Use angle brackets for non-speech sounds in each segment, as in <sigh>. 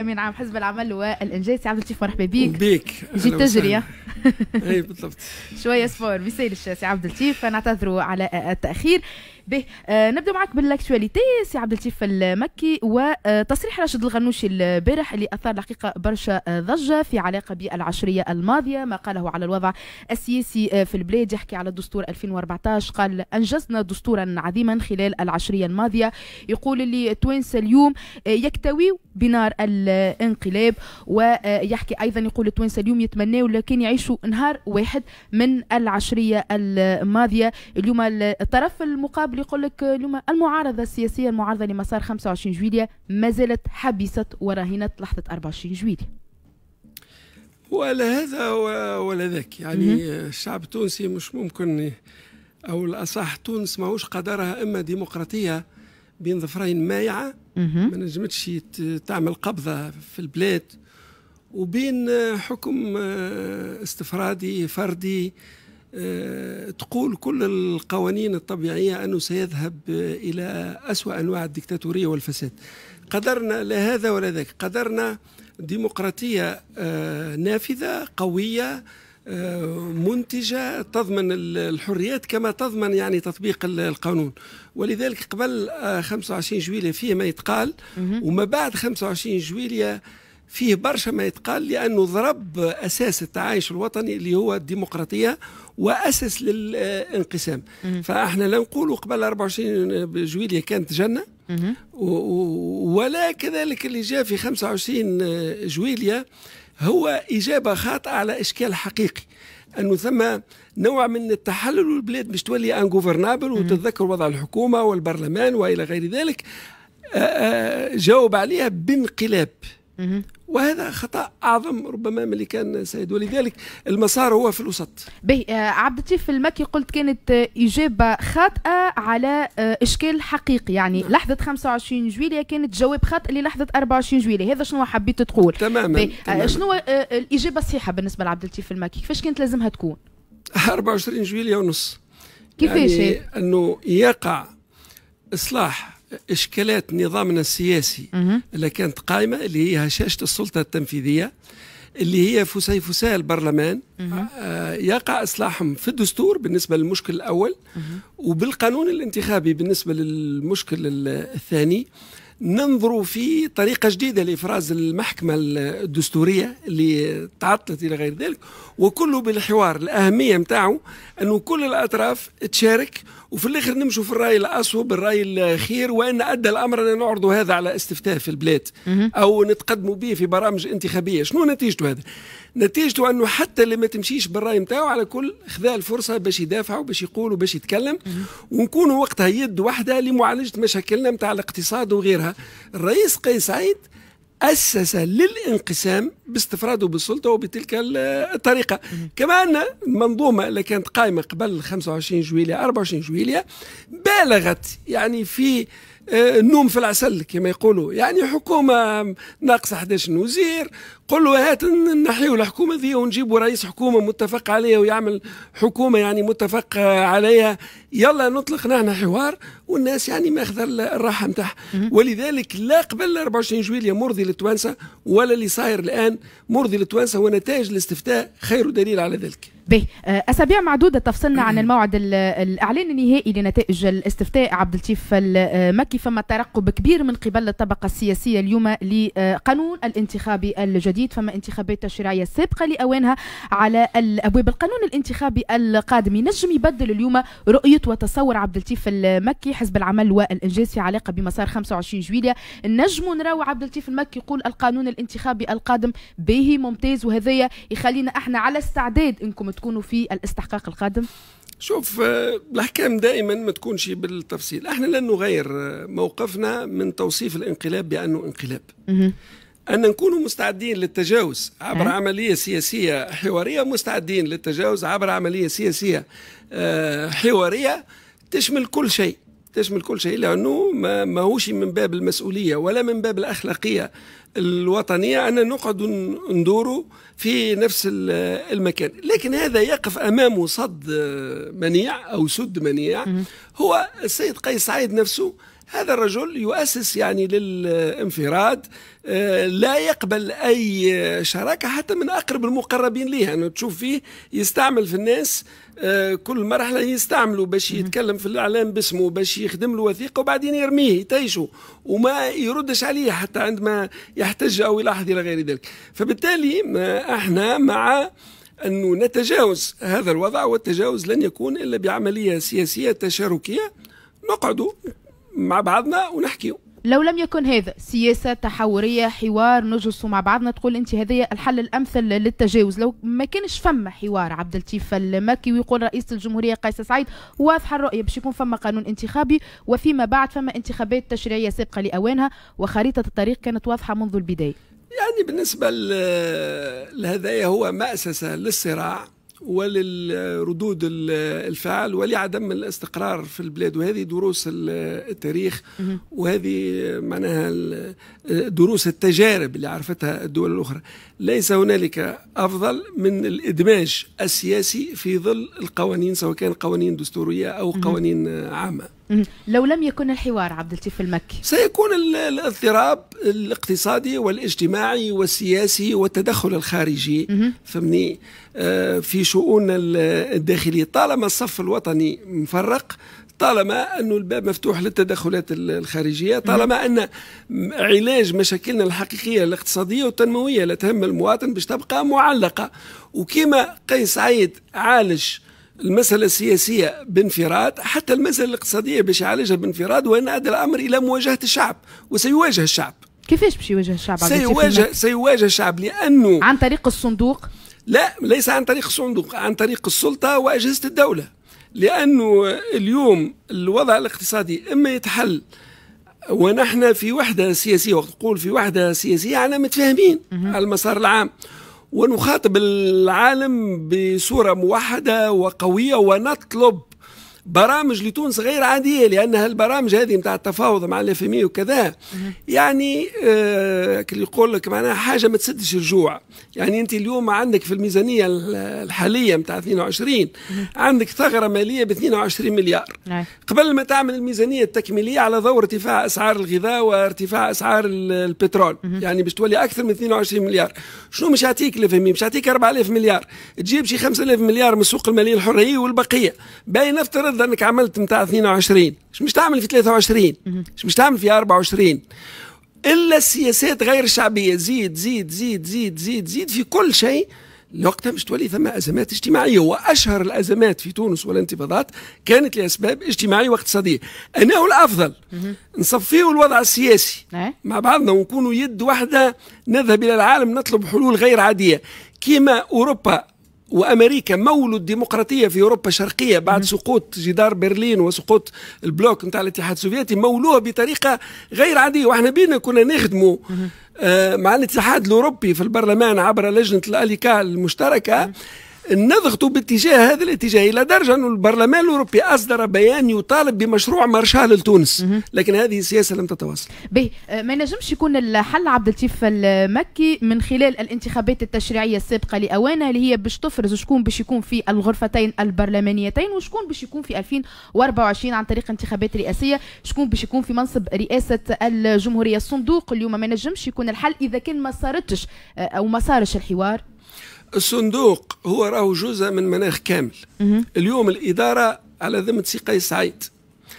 امين عام حزب العمل والانجاز عبد اللطيف مرحبا بيك بك جيت تجري <laughs> اي بالضبط شويه سبور بيسيل الشاسي عبد اللطيف نعتذروا على التاخير به آه، نبدا معك بالاكتواليتي سي عبد اللطيف المكي وتصريح راشد الغنوشي البارح اللي اثار الحقيقه برشا آه، ضجه في علاقه بالعشريه الماضيه ما قاله على الوضع السياسي آه، في البلاد يحكي على الدستور 2014 قال انجزنا دستورا عظيما خلال العشريه الماضيه يقول اللي التوانسه اليوم يكتوي بنار الانقلاب ويحكي ايضا يقول التوانسه اليوم يتمنوا لكن يعيشوا نهار واحد من العشريه الماضيه اليوم الطرف المقابل يقول لك اليوم المعارضه السياسيه المعارضه لمسار 25 جويليه ما زالت حبست وراهنت لحظه 24 جويليه ولا هذا ولا ذاك يعني الشعب التونسي مش ممكن او الاصح تونس ماهوش قدرها اما ديمقراطيه بين ظفرين مايعه ما نجمتش تعمل قبضه في البلاد وبين حكم آه، استفرادي فردي آه، تقول كل القوانين الطبيعية أنه سيذهب إلى أسوأ أنواع الدكتاتورية والفساد قدرنا لا هذا ولا ذاك قدرنا ديمقراطية آه، نافذة قوية آه، منتجة تضمن الحريات كما تضمن يعني تطبيق القانون ولذلك قبل 25 جويلية فيه ما يتقال وما بعد 25 جويلية فيه برشا ما يتقال لانه ضرب اساس التعايش الوطني اللي هو الديمقراطيه واسس للانقسام فاحنا لا نقولوا قبل 24 جويليه كانت جنه ولا كذلك اللي جاء في 25 جويليه هو اجابه خاطئه على اشكال حقيقي انه ثم نوع من التحلل والبلاد باش تولي ان جوفرنابل وتتذكر وضع الحكومه والبرلمان والى غير ذلك جاوب عليها بانقلاب وهذا خطا اعظم ربما من اللي كان سيد ولذلك المسار هو في الوسط به آه، عبد اللطيف المكي قلت كانت اجابه خاطئه على آه، اشكال حقيقي يعني نعم. لحظه 25 جويليه كانت جواب خاطئ للحظه 24 جويليه هذا شنو حبيت تقول تماما, آه، تماماً. شنو الاجابه الصحيحه بالنسبه لعبد اللطيف المكي كيفاش كانت لازمها تكون 24 <laughs> جويليه ونص كيفاش يعني انه يقع اصلاح إشكالات نظامنا السياسي اللي كانت قائمة اللي هي هشاشة السلطة التنفيذية اللي هي فسيفساء البرلمان آه يقع اصلاحهم في الدستور بالنسبه للمشكل الاول وبالقانون الانتخابي بالنسبه للمشكل الثاني ننظر في طريقة جديدة لإفراز المحكمة الدستورية اللي تعطلت إلى غير ذلك وكله بالحوار الأهمية متاعه أنه كل الأطراف تشارك وفي الآخر نمشوا في الرأي الأصوب الرأي الخير وأن أدى الأمر أن نعرضوا هذا على استفتاء في البلاد أو نتقدموا به في برامج انتخابية شنو نتيجته هذا نتيجته انه حتى اللي ما تمشيش بالراي نتاعو على كل خذا الفرصه باش يدافع وباش يقول وباش يتكلم ونكونوا وقتها يد واحده لمعالجه مشاكلنا نتاع الاقتصاد وغيرها الرئيس قيس سعيد أسس للانقسام باستفراده بالسلطة وبتلك الطريقة كما أن المنظومة اللي كانت قائمة قبل 25 جويلية 24 جويلية بالغت يعني في آه، النوم في العسل كما يقولوا يعني حكومة ناقصة 11 وزير قل له هات نحيوا الحكومة ذي ونجيبوا رئيس حكومة متفق عليها ويعمل حكومة يعني متفق عليها يلا نطلق نحن حوار والناس يعني ماخذة الراحة نتاعها ولذلك لا قبل 24 جويلية مرضي للتوانسة ولا اللي صاير الآن مرضي للتوانسة ونتائج الاستفتاء خير دليل على ذلك به آه، اسابيع معدوده تفصلنا عن الموعد الاعلان النهائي لنتائج الاستفتاء عبد اللطيف المكي آه، فما ترقب كبير من قبل الطبقه السياسيه اليوم لقانون الانتخابي الجديد فما انتخابات تشريعيه سابقه لاوانها على الابواب القانون الانتخابي القادم ينجم يبدل اليوم رؤيه وتصور عبد اللطيف المكي حزب العمل والانجاز في علاقه بمسار 25 جويليا نجم نراو عبد اللطيف المكي يقول القانون الانتخابي القادم به ممتاز وهذايا يخلينا احنا على استعداد انكم تكونوا في الاستحقاق القادم؟ شوف آه، الاحكام دائما ما تكونش بالتفصيل احنا لن نغير آه، موقفنا من توصيف الانقلاب بانه انقلاب ان نكون مستعدين للتجاوز عبر عمليه سياسيه حواريه مستعدين للتجاوز عبر عمليه سياسيه آه، حواريه تشمل كل شيء تشمل كل شيء لانه ما ماهوش من باب المسؤوليه ولا من باب الاخلاقيه الوطنيه ان نقعد ندوروا في نفس المكان لكن هذا يقف امامه صد منيع او سد منيع هو السيد قيس سعيد نفسه هذا الرجل يؤسس يعني للانفراد آه، لا يقبل أي شراكة حتى من أقرب المقربين ليه أنه يعني تشوف فيه يستعمل في الناس آه، كل مرحلة يستعملوا باش يتكلم في الإعلام باسمه باش يخدم له وثيقة وبعدين يرميه يتيشه وما يردش عليه حتى عندما يحتج أو يلاحظ إلى غير ذلك فبالتالي آه، احنا مع أنه نتجاوز هذا الوضع والتجاوز لن يكون إلا بعملية سياسية تشاركية نقعدوا مع بعضنا ونحكيو لو لم يكن هذا سياسة تحورية حوار نجلسوا مع بعضنا تقول أنت هذا الحل الأمثل للتجاوز لو ما كانش فما حوار عبد اللطيف المكي ويقول رئيس الجمهورية قيس سعيد واضحة الرؤية باش يكون فما قانون انتخابي وفيما بعد فما انتخابات تشريعية سابقة لأوانها وخريطة الطريق كانت واضحة منذ البداية يعني بالنسبة لهذايا هو مأسسة للصراع وللردود الفعل ولعدم الاستقرار في البلاد وهذه دروس التاريخ وهذه معناها دروس التجارب اللي عرفتها الدول الاخرى ليس هنالك افضل من الادماج السياسي في ظل القوانين سواء كان قوانين دستوريه او قوانين عامه لو لم يكن الحوار عبد اللطيف المكي سيكون الاضطراب الاقتصادي والاجتماعي والسياسي والتدخل الخارجي فهمني آه، في شؤون الداخليه طالما الصف الوطني مفرق طالما انه الباب مفتوح للتدخلات الخارجيه طالما ان علاج مشاكلنا الحقيقيه الاقتصاديه والتنمويه لا تهم المواطن باش تبقى معلقه وكما قيس سعيد عالج المسألة السياسية بانفراد حتى المسألة الاقتصادية باش يعالجها بانفراد وإن أدى الأمر إلى مواجهة الشعب وسيواجه الشعب كيفاش باش يواجه الشعب سيواجه سيواجه الشعب لأنه عن طريق الصندوق لا ليس عن طريق الصندوق عن طريق السلطة وأجهزة الدولة لأنه اليوم الوضع الاقتصادي إما يتحل ونحن في وحدة سياسية وقت نقول في وحدة سياسية أنا متفاهمين على المسار العام ونخاطب العالم بصورة موحدة وقوية ونطلب برامج لتونس غير عادية لأنها البرامج هذه نتاع التفاوض مع الافمي وكذا يعني آه يقول لك معناها حاجة ما تسدش الجوع يعني أنت اليوم عندك في الميزانية الحالية نتاع 22 عندك ثغرة مالية ب 22 مليار نعم. قبل ما تعمل الميزانية التكميلية على ضوء ارتفاع أسعار الغذاء وارتفاع أسعار البترول يعني باش تولي أكثر من 22 مليار شنو مش يعطيك الافمي مش يعطيك 4000 مليار تجيب شي 5000 مليار من السوق المالية الحرية والبقية باين نفترض انك عملت نتاع 22 مش مش تعمل في 23 مش مش تعمل في 24 الا السياسات غير الشعبيه زيد زيد زيد زيد زيد زيد في كل شيء لوقتها مش تولي ثم ازمات اجتماعيه واشهر الازمات في تونس والانتفاضات كانت لاسباب اجتماعيه واقتصاديه انا الافضل نصفيه الوضع السياسي إيه؟ مع بعضنا ونكونوا يد واحده نذهب الى العالم نطلب حلول غير عاديه كما اوروبا وامريكا مول الديمقراطيه في اوروبا الشرقيه بعد سقوط جدار برلين وسقوط البلوك نتاع الاتحاد السوفيتي مولوه بطريقه غير عاديه واحنا بينا كنا نخدموا آه، مع الاتحاد الاوروبي في البرلمان عبر لجنه الاليكا المشتركه نضغطوا باتجاه هذا الاتجاه الى درجه ان البرلمان الاوروبي اصدر بيان يطالب بمشروع مارشال لتونس لكن هذه السياسه لم تتواصل به آه، ما نجمش يكون الحل عبد اللطيف المكي من خلال الانتخابات التشريعيه السابقه لاوانها اللي هي باش تفرز شكون باش يكون في الغرفتين البرلمانيتين وشكون باش يكون في 2024 عن طريق انتخابات رئاسيه شكون باش يكون في منصب رئاسه الجمهوريه الصندوق اليوم ما نجمش يكون الحل اذا كان ما صارتش آه، او ما صارش الحوار الصندوق هو راهو جزء من مناخ كامل اليوم الاداره على ذمه سي قيس سعيد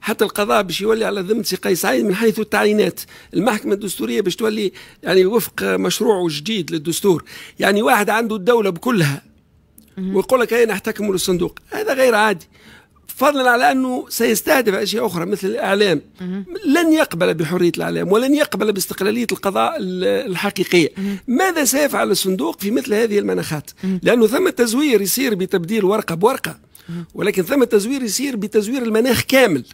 حتى القضاء باش يولي على ذمه سي قيس سعيد من حيث التعيينات المحكمه الدستوريه باش تولي يعني وفق مشروع جديد للدستور يعني واحد عنده الدوله بكلها ويقول لك انا نحتكم للصندوق هذا غير عادي فضلا على انه سيستهدف اشياء اخرى مثل الاعلام لن يقبل بحريه الاعلام ولن يقبل باستقلاليه القضاء الحقيقيه ماذا سيفعل الصندوق في مثل هذه المناخات لانه ثم تزوير يصير بتبديل ورقه بورقه ولكن ثم تزوير يصير بتزوير المناخ كامل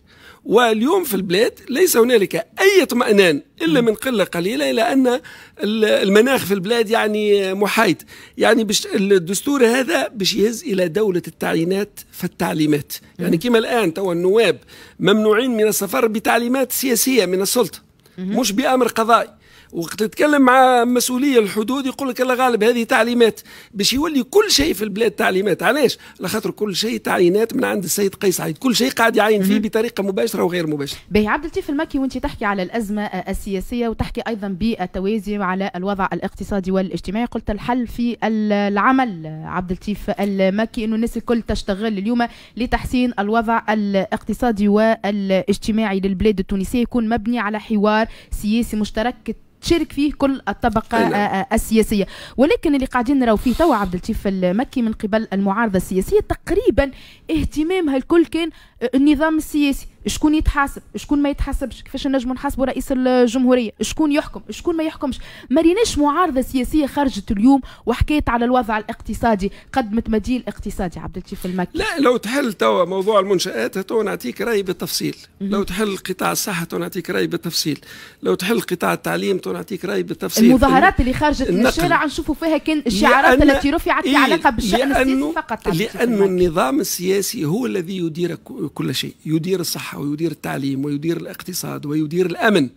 واليوم في البلاد ليس هنالك أي اطمئنان إلا من قلة قليلة إلى أن المناخ في البلاد يعني محايد يعني بش الدستور هذا باش يهز إلى دولة التعيينات فالتعليمات يعني كما الآن توا النواب ممنوعين من السفر بتعليمات سياسية من السلطة مش بأمر قضائي وقت تتكلم مع مسؤولية الحدود يقول لك الله غالب هذه تعليمات باش يولي كل شيء في البلاد تعليمات علاش على خاطر كل شيء تعيينات من عند السيد قيس عيد كل شيء قاعد يعين فيه بطريقة مباشرة وغير مباشرة باهي عبد اللطيف المكي وانت تحكي على الأزمة السياسية وتحكي أيضا بالتوازي على الوضع الاقتصادي والاجتماعي قلت الحل في العمل عبد اللطيف المكي انه الناس الكل تشتغل اليوم لتحسين الوضع الاقتصادي والاجتماعي للبلاد التونسية يكون مبني على حوار سياسي مشترك تشارك فيه كل الطبقه أيوة. آه، آه، السياسيه ولكن اللي قاعدين نراو فيه توا عبد اللطيف المكي من قبل المعارضه السياسيه تقريبا اهتمامها الكل كان النظام السياسي شكون يتحاسب شكون ما يتحاسبش كيفاش نجموا نحاسبوا رئيس الجمهوريه شكون يحكم شكون ما يحكمش ما ريناش معارضه سياسيه خرجت اليوم وحكيت على الوضع الاقتصادي قدمت مديل اقتصادي عبد اللطيف المكي لا لو تحل توا موضوع المنشات تو نعطيك راي بالتفصيل لو تحل قطاع الصحه تو نعطيك راي بالتفصيل لو تحل قطاع التعليم تو نعطيك راي بالتفصيل المظاهرات اللي خرجت من الشارع نشوفوا فيها كان الشعارات التي رفعت إيه علاقه بالشان السياسي فقط لانه النظام السياسي هو الذي يدير كل شيء يدير الصحه الصحة ويدير التعليم ويدير الاقتصاد ويدير الأمن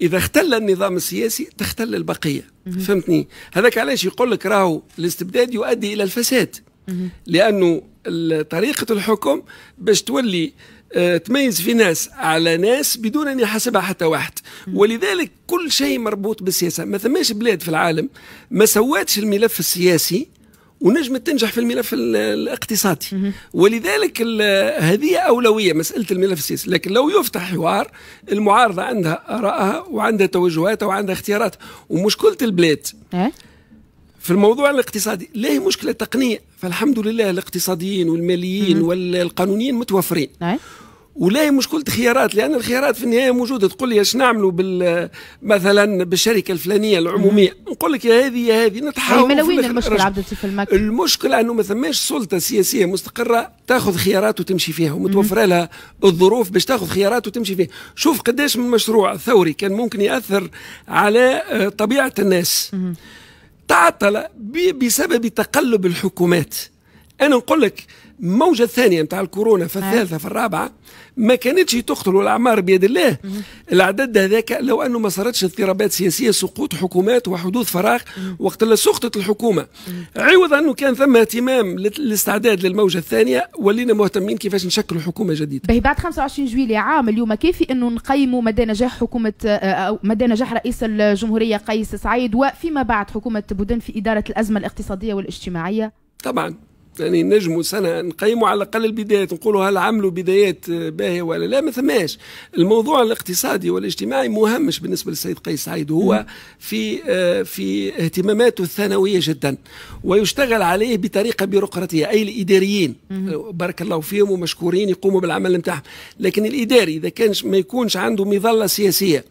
إذا اختل النظام السياسي تختل البقية فهمتني هذاك علاش يقول لك راهو الاستبداد يؤدي إلى الفساد لأنه طريقة الحكم باش تولي آه، تميز في ناس على ناس بدون ان يحاسبها حتى واحد ولذلك كل شيء مربوط بالسياسه ما ثماش بلاد في العالم ما سواتش الملف السياسي ونجمت تنجح في الملف الاقتصادي ولذلك هذه أولوية مسألة الملف السياسي لكن لو يفتح حوار المعارضة عندها آرائها وعندها توجهاتها وعندها اختيارات ومشكلة البلاد إيه؟ في الموضوع الاقتصادي لا هي مشكلة تقنية فالحمد لله الاقتصاديين والماليين والقانونيين متوفرين إيه؟ ولا هي مشكلة خيارات لأن الخيارات في النهاية موجودة تقول لي اش نعملوا بال مثلا بالشركة الفلانية العمومية نقول لك يا هذه يا هذه نتحاول من وين المشكلة عبد اللطيف المشكلة أنه ما ثماش سلطة سياسية مستقرة تاخذ خيارات وتمشي فيها ومتوفرة لها الظروف باش تاخذ خيارات وتمشي فيها شوف قداش من مشروع ثوري كان ممكن يأثر على آه، طبيعة الناس تعطل بسبب تقلب الحكومات أنا نقول لك الموجة الثانية نتاع الكورونا في نعم. الثالثة في الرابعة ما كانتش تقتل الأعمار بيد الله العدد هذاك لو أنه ما صارتش اضطرابات سياسية سقوط حكومات وحدوث فراغ وقت اللي سقطت الحكومة عوض أنه كان ثم اهتمام للاستعداد للموجة الثانية ولينا مهتمين كيفاش نشكلوا حكومة جديدة باهي بعد 25 جويلية عام اليوم كيف أنه نقيموا مدى نجاح حكومة آه، آه، أو مدى نجاح رئيس الجمهورية قيس سعيد وفيما بعد حكومة بودن في إدارة الأزمة الاقتصادية والاجتماعية طبعا يعني نجموا سنه نقيموا على الاقل البدايات نقولوا هل عملوا بدايات باهيه ولا لا ما ثماش الموضوع الاقتصادي والاجتماعي مهمش بالنسبه للسيد قيس سعيد هو في آه، في اهتماماته الثانويه جدا ويشتغل عليه بطريقه بيروقراطيه اي الاداريين آه، بارك الله فيهم ومشكورين يقوموا بالعمل نتاعهم لكن الاداري اذا كان ما يكونش عنده مظله سياسيه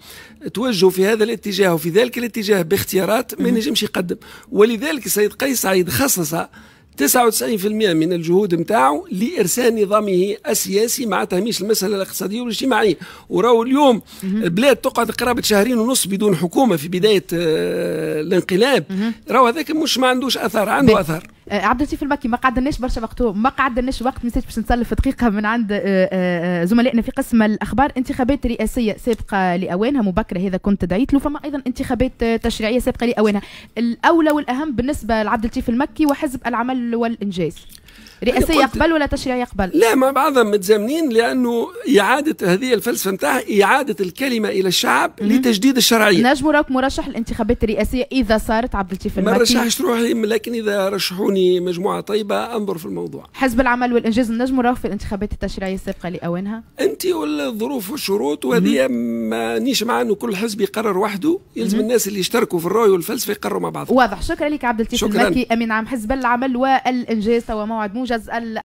توجه في هذا الاتجاه وفي ذلك الاتجاه باختيارات ما ينجمش يقدم ولذلك السيد قيس سعيد خصص 99% من الجهود نتاعو لارساء نظامه السياسي مع تهميش المساله الاقتصاديه والاجتماعيه وراو اليوم البلاد تقعد قرابه شهرين ونص بدون حكومه في بدايه آه، الانقلاب راهو هذاك مش ما عندوش اثر عنده اثر آه، عبد اللطيف المكي ما قعدناش برشا وقت ما قعدناش وقت ما باش نسلف دقيقه من عند آه، آه، زملائنا في قسم الاخبار انتخابات رئاسيه سابقه لاوانها مبكره هذا كنت دعيت له فما ايضا انتخابات تشريعيه سابقه لاوانها الاولى والاهم بالنسبه لعبد اللطيف المكي وحزب العمل والانجاز رئاسية يقبل ولا تشريع يقبل لا مع بعضهم متزامنين لأنه إعادة هذه الفلسفة نتاعها إعادة الكلمة إلى الشعب م- لتجديد الشرعية نجم راك مرشح الانتخابات الرئاسية إذا صارت عبد اللطيف ما رشحش روحي لكن إذا رشحوني مجموعة طيبة أنظر في الموضوع حزب العمل والإنجاز نجم راك في الانتخابات التشريعية السابقة لأوانها أنت والظروف والشروط وهذه مانيش مع أنه كل حزب يقرر وحده يلزم الناس اللي يشتركوا في الرأي والفلسفة يقرروا مع بعض واضح شكرا لك عبد اللطيف المكي أمين عام حزب العمل والإنجاز وموعد موجز